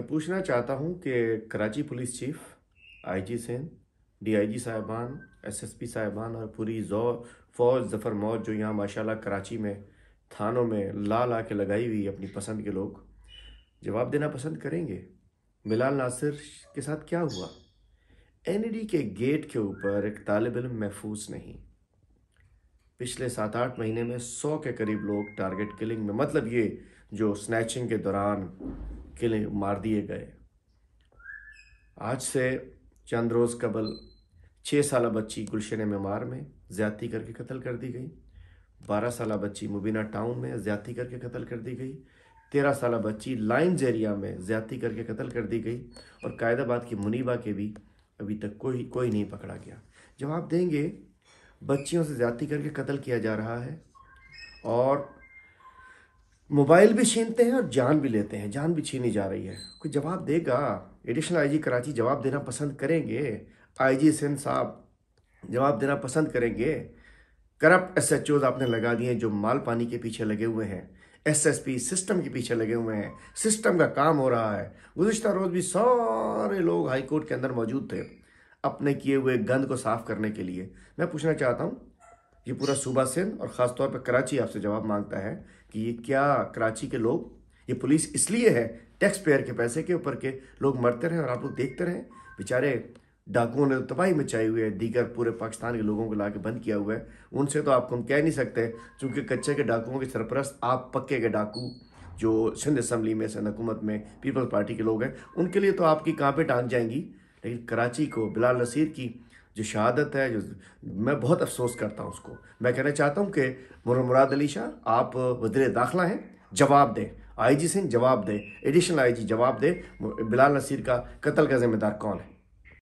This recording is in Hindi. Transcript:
मैं पूछना चाहता हूं कि कराची पुलिस चीफ आईजी सेन डीआईजी साहिबान एसएसपी साहिबान और पूरी जो फौज जफर मौज जो यहाँ माशाल्लाह कराची में थानों में ला ला के लगाई हुई अपनी पसंद के लोग जवाब देना पसंद करेंगे मिलाल नासिर के साथ क्या हुआ डी के गेट के ऊपर एक तालब इम महफूज नहीं पिछले सात आठ महीने में सौ के करीब लोग टारगेट किलिंग में मतलब ये जो स्नैचिंग के दौरान के लिए मार दिए गए आज से चंद रोज़ कबल छः साल बच्ची गुलशन मेमार में ज्यादती करके कत्ल कर दी गई बारह साल बच्ची मुबीना टाउन में ज्यादती करके कत्ल कर दी गई तेरह साल बच्ची लाइन एरिया में ज्यादती करके कत्ल कर दी गई और कायदाबाद की मुनीबा के भी अभी तक कोई कोई नहीं पकड़ा गया जवाब देंगे बच्चियों से ज्यादती करके कत्ल किया जा रहा है और मोबाइल भी छीनते हैं और जान भी लेते हैं जान भी छीनी जा रही है कोई जवाब देगा एडिशनल आईजी कराची जवाब देना पसंद करेंगे आईजी सिंह साहब जवाब देना पसंद करेंगे करप्ट एस एच ओज आपने लगा दिए जो माल पानी के पीछे लगे हुए हैं एस एस पी सिस्टम के पीछे लगे हुए हैं सिस्टम का काम हो रहा है गुजशत रोज़ भी सारे लोग हाईकोर्ट के अंदर मौजूद थे अपने किए हुए गंद को साफ करने के लिए मैं पूछना चाहता हूँ ये पूरा सूबा सिंध और ख़ासतौर पर कराची आपसे जवाब मांगता है कि ये क्या कराची के लोग ये पुलिस इसलिए है टैक्स पेयर के पैसे के ऊपर के लोग मरते रहे और आप लोग देखते रहे बेचारे डाकुओं ने तो तबाही मचाई हुई है दीगर पूरे पाकिस्तान के लोगों को ला के बंद किया हुआ है उनसे तो आपको हम कह नहीं सकते चूँकि कच्चे के डाकुओं के सरपरस्त आप पक्के के डाकू जो सिंध असम्बली में सिंध हुकूमत में पीपल्स पार्टी के लोग हैं उनके लिए तो आपकी कहाँ पर टांग जाएंगी लेकिन कराची को बिलाल नसीर की जो शहादत है जो मैं बहुत अफसोस करता हूँ उसको मैं कहना चाहता हूँ कि मुराद अली शाह आप वजर दाखिला हैं जवाब दें आई जी सिंह जवाब दें एडिशनल आई जी जवाब दें बिलाल नसीर का कत्ल का जिम्मेदार कौन है